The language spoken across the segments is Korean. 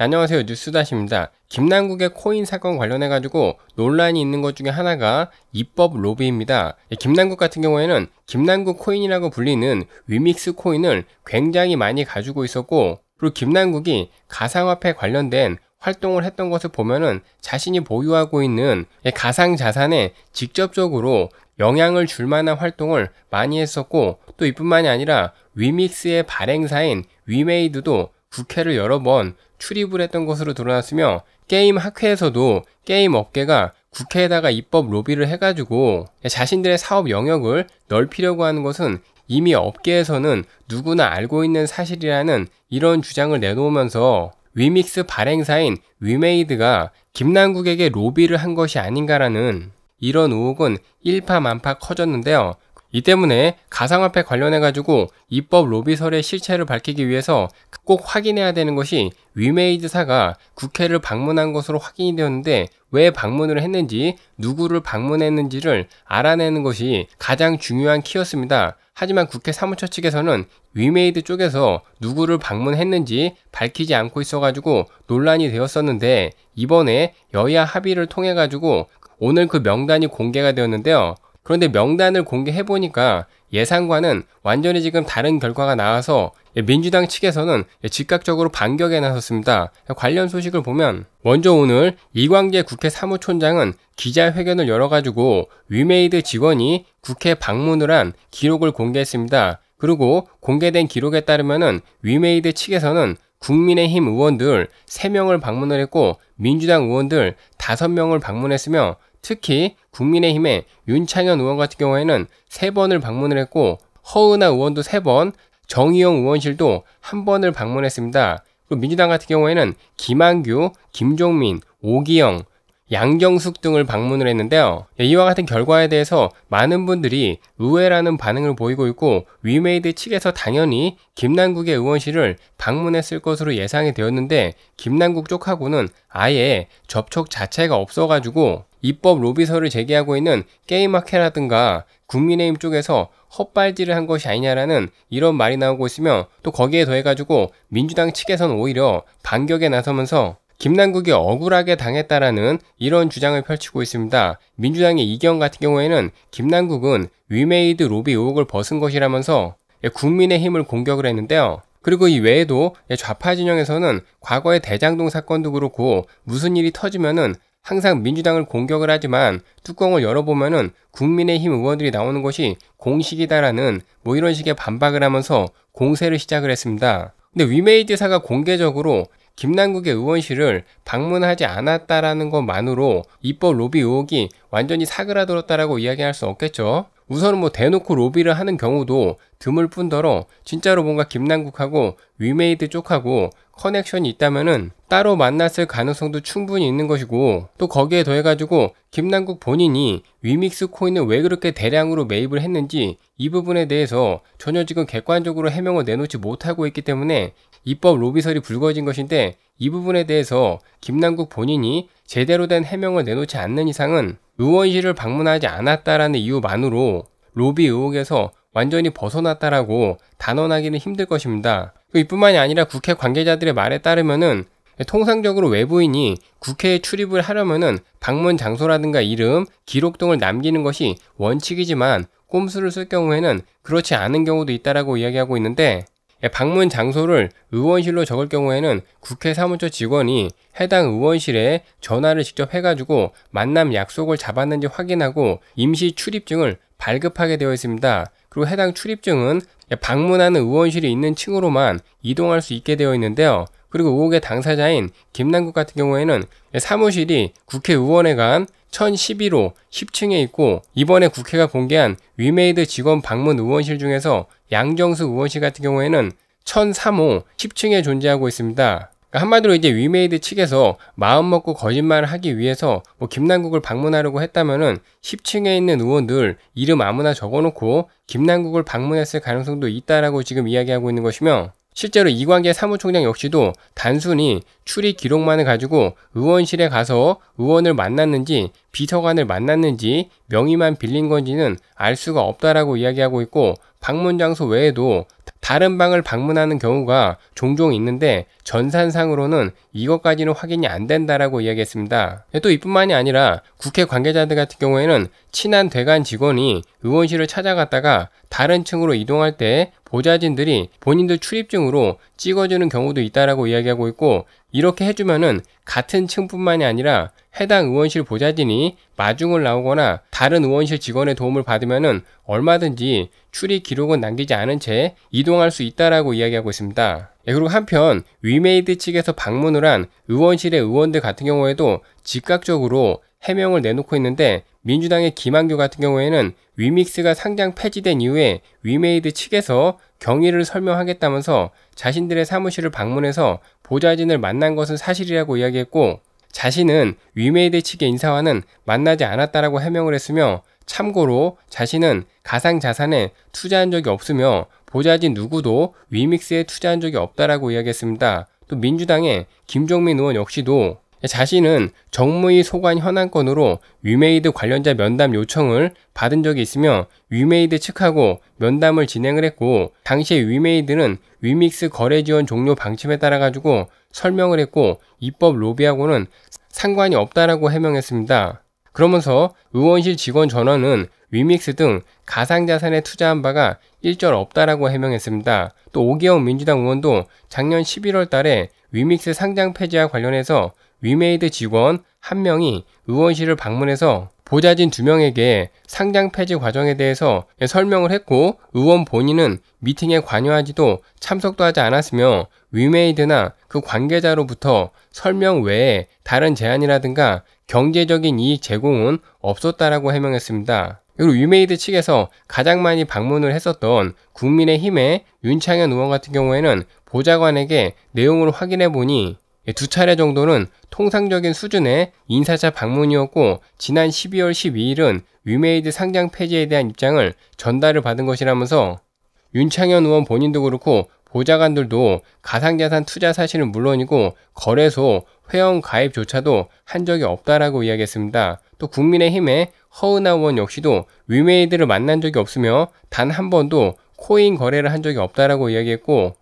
네, 안녕하세요 뉴스다시입니다. 김남국의 코인 사건 관련해가지고 논란이 있는 것 중에 하나가 입법 로비입니다. 예, 김남국 같은 경우에는 김남국 코인이라고 불리는 위믹스 코인을 굉장히 많이 가지고 있었고 그리고 김남국이 가상화폐 관련된 활동을 했던 것을 보면은 자신이 보유하고 있는 예, 가상 자산에 직접적으로 영향을 줄 만한 활동을 많이 했었고 또 이뿐만이 아니라 위믹스의 발행사인 위메이드도 국회를 여러 번 출입을 했던 것으로 드러났으며 게임 학회에서도 게임 업계가 국회에다가 입법 로비를 해가지고 자신들의 사업 영역을 넓히려고 하는 것은 이미 업계에서는 누구나 알고 있는 사실이라는 이런 주장을 내놓으면서 위믹스 발행사인 위메이드가 김남국에게 로비를 한 것이 아닌가라는 이런 의혹은 일파만파 커졌는데요. 이 때문에 가상화폐 관련해가지고 입법 로비설의 실체를 밝히기 위해서 꼭 확인해야 되는 것이 위메이드사가 국회를 방문한 것으로 확인이 되었는데 왜 방문을 했는지 누구를 방문했는지를 알아내는 것이 가장 중요한 키였습니다. 하지만 국회 사무처 측에서는 위메이드 쪽에서 누구를 방문했는지 밝히지 않고 있어가지고 논란이 되었었는데 이번에 여야 합의를 통해가지고 오늘 그 명단이 공개가 되었는데요. 그런데 명단을 공개해 보니까 예상과는 완전히 지금 다른 결과가 나와서 민주당 측에서는 즉각적으로 반격에 나섰습니다. 관련 소식을 보면 먼저 오늘 이광재 국회 사무총장은 기자회견을 열어가지고 위메이드 직원이 국회 방문을 한 기록을 공개했습니다. 그리고 공개된 기록에 따르면은 위메이드 측에서는 국민의힘 의원들 3명을 방문을 했고 민주당 의원들 5명을 방문했으며 특히 국민의힘의 윤창현 의원 같은 경우에는 세 번을 방문을 했고 허은하 의원도 세 번, 정의용 의원실도 한 번을 방문했습니다. 그리고 민주당 같은 경우에는 김한규, 김종민, 오기영, 양경숙 등을 방문을 했는데요. 예, 이와 같은 결과에 대해서 많은 분들이 의외라는 반응을 보이고 있고 위메이드 측에서 당연히 김남국의 의원실을 방문했을 것으로 예상이 되었는데 김남국 쪽하고는 아예 접촉 자체가 없어가지고 입법 로비서를 제기하고 있는 게임학회라든가 국민의힘 쪽에서 헛발질을 한 것이 아니냐라는 이런 말이 나오고 있으며 또 거기에 더해가지고 민주당 측에선 오히려 반격에 나서면서 김남국이 억울하게 당했다라는 이런 주장을 펼치고 있습니다. 민주당의 이경 같은 경우에는 김남국은 위메이드 로비 의혹을 벗은 것이라면서 예, 국민의힘을 공격을 했는데요. 그리고 이 외에도 예, 좌파 진영에서는 과거의 대장동 사건도 그렇고 무슨 일이 터지면은 항상 민주당을 공격을 하지만 뚜껑을 열어보면은 국민의힘 의원들이 나오는 것이 공식이다라는 뭐 이런 식의 반박을 하면서 공세를 시작을 했습니다. 근데 위메이드사가 공개적으로 김남국의 의원실을 방문하지 않았다라는 것만으로 입법 로비 의혹이 완전히 사그라들었다라고 이야기할 수 없겠죠. 우선은 뭐 대놓고 로비를 하는 경우도 드물 뿐더러 진짜로 뭔가 김남국하고 위메이드 쪽하고 커넥션이 있다면은 따로 만났을 가능성도 충분히 있는 것이고 또 거기에 더해가지고 김남국 본인이 위믹스 코인을 왜 그렇게 대량으로 매입을 했는지 이 부분에 대해서 전혀 지금 객관적으로 해명을 내놓지 못하고 있기 때문에 입법 로비설이 불거진 것인데 이 부분에 대해서 김남국 본인이 제대로 된 해명을 내놓지 않는 이상은 의원실을 방문하지 않았다라는 이유만으로 로비 의혹에서 완전히 벗어났다라고 단언하기는 힘들 것입니다. 그 이뿐만이 아니라 국회 관계자들의 말에 따르면은 통상적으로 외부인이 국회에 출입을 하려면은 방문 장소라든가 이름, 기록 등을 남기는 것이 원칙이지만 꼼수를 쓸 경우에는 그렇지 않은 경우도 있다라고 이야기하고 있는데 예, 방문 장소를 의원실로 적을 경우에는 국회 사무처 직원이 해당 의원실에 전화를 직접 해가지고 만남 약속을 잡았는지 확인하고 임시 출입증을 발급하게 되어 있습니다. 그리고 해당 출입증은 예, 방문하는 의원실이 있는 층으로만 이동할 수 있게 되어 있는데요. 그리고 의혹의 당사자인 김남국 같은 경우에는 예, 사무실이 국회의원회관 1011호 10층에 있고 이번에 국회가 공개한 위메이드 직원 방문 의원실 중에서 양정수 의원실 같은 경우에는 1003호 10층에 존재하고 있습니다. 그러니까 한마디로 이제 위메이드 측에서 마음먹고 거짓말을 하기 위해서 뭐 김남국을 방문하려고 했다면은 10층에 있는 의원들 이름 아무나 적어놓고 김남국을 방문했을 가능성도 있다라고 지금 이야기하고 있는 것이며 실제로 이관계 사무총장 역시도 단순히 출입 기록만을 가지고 의원실에 가서 의원을 만났는지 비서관을 만났는지 명의만 빌린 건지는 알 수가 없다라고 이야기하고 있고 방문 장소 외에도 다른 방을 방문하는 경우가 종종 있는데 전산상으로는 이것까지는 확인이 안 된다라고 이야기했습니다. 또 이뿐만이 아니라 국회 관계자들 같은 경우에는 친한 대관 직원이 의원실을 찾아갔다가 다른 층으로 이동할 때 보좌진들이 본인들 출입증으로 찍어주는 경우도 있다라고 이야기하고 있고 이렇게 해주면은 같은 층뿐만이 아니라 해당 의원실 보좌진이 마중을 나오거나 다른 의원실 직원의 도움을 받으면은 얼마든지 출입 기록은 남기지 않은 채 이동할 수 있다라고 이야기하고 있습니다. 예, 그리고 한편 위메이드 측에서 방문을 한 의원실의 의원들 같은 경우에도 즉각적으로 해명을 내놓고 있는데 민주당의 김한규 같은 경우에는 위믹스가 상장 폐지된 이후에 위메이드 측에서 경위를 설명하겠다면서 자신들의 사무실을 방문해서 보좌진을 만난 것은 사실이라고 이야기했고 자신은 위메이드 측의 인사와는 만나지 않았다라고 해명을 했으며 참고로 자신은 가상 자산에 투자한 적이 없으며 보좌진 누구도 위믹스에 투자한 적이 없다라고 이야기했습니다. 또 민주당의 김종민 의원 역시도 자신은 정무위 소관 현안건으로 위메이드 관련자 면담 요청을 받은 적이 있으며 위메이드 측하고 면담을 진행을 했고 당시에 위메이드는 위믹스 거래 지원 종료 방침에 따라 가지고 설명을 했고 입법 로비하고는 상관이 없다라고 해명했습니다. 그러면서 의원실 직원 전원은 위믹스 등 가상자산에 투자한 바가 일절 없다라고 해명했습니다. 또 오기영 민주당 의원도 작년 11월 달에 위믹스 상장 폐지와 관련해서 위메이드 직원 한명이 의원실을 방문해서 보좌진 두명에게 상장 폐지 과정에 대해서 설명을 했고 의원 본인은 미팅에 관여하지도 참석도 하지 않았으며 위메이드나 그 관계자로부터 설명 외에 다른 제안이라든가 경제적인 이익 제공은 없었다라고 해명했습니다. 그리고 위메이드 측에서 가장 많이 방문을 했었던 국민의힘의 윤창현 의원 같은 경우에는 보좌관에게 내용을 확인해 보니 예, 두 차례 정도는 통상적인 수준의 인사차 방문이었고 지난 12월 12일은 위메이드 상장 폐지에 대한 입장을 전달을 받은 것이라면서 윤창현 의원 본인도 그렇고 보좌관들도 가상자산 투자 사실은 물론이고 거래소 회원 가입조차도 한 적이 없다라고 이야기했습니다. 또 국민의힘의 허은하 의원 역시도 위메이드를 만난 적이 없으며 단 한 번도 코인 거래를 한 적이 없다라고 이야기했고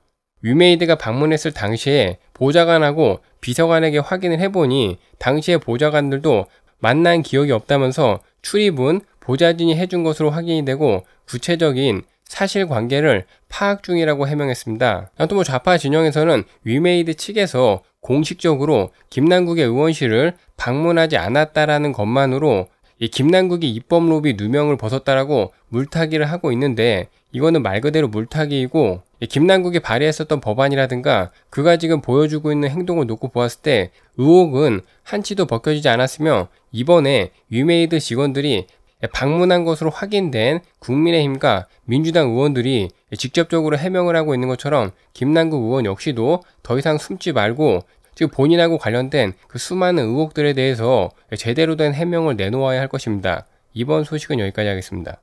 위메이드가 방문했을 당시에 보좌관하고 비서관에게 확인을 해보니 당시의 보좌관들도 만난 기억이 없다면서 출입은 보좌진이 해준 것으로 확인이 되고 구체적인 사실관계를 파악 중이라고 해명했습니다. 또뭐 좌파 진영에서는 위메이드 측에서 공식적으로 김남국의 의원실을 방문하지 않았다라는 것만으로 이 김남국이 입법 로비 누명을 벗었다라고 물타기를 하고 있는데 이거는 말 그대로 물타기이고 김남국이 발의했었던 법안이라든가 그가 지금 보여주고 있는 행동을 놓고 보았을 때 의혹은 한치도 벗겨지지 않았으며 이번에 위메이드 직원들이 방문한 것으로 확인된 국민의힘과 민주당 의원들이 직접적으로 해명을 하고 있는 것처럼 김남국 의원 역시도 더 이상 숨지 말고 즉 본인하고 관련된 그 수많은 의혹들에 대해서 제대로 된 해명을 내놓아야 할 것입니다. 이번 소식은 여기까지 하겠습니다.